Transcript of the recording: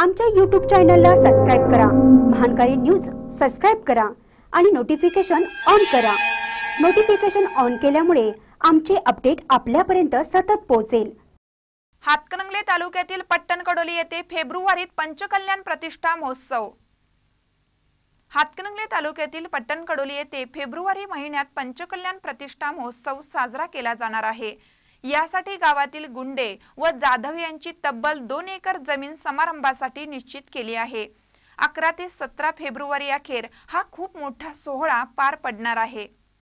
आमच्या यूट्यूब चॅनलला सबस्क्राईब करा महानकारी न्यूज सबस्क्राईब करा आणि नोटिफिकेशन ऑन करा नोटिफिकेशन ऑन केल्यामुळे आमचे अपडेट आपल्यापर्यंत सतत पोहोचेल हातकणंगले तालुक्यातील पट्टणकडोली येथे फेब्रुवारीत पंचकल्याण प्रतिष्ठा महोत्सव हातकणंगले तालुक्यातील कडोली येथे फेब्रुवारी महिन्यात पंचकल्याण प्रतिष्ठा महोत्सव साजरा केला जाणार आहे यासाठी गावातील गुंडे व जाधव यांची तब्बल दोन एकर जमीन समारंभासाठी निश्चित केली आहे अकरा ते सतरा फेब्रुवारी अखेर हा खूप मोठा सोहळा पार पडणार आहे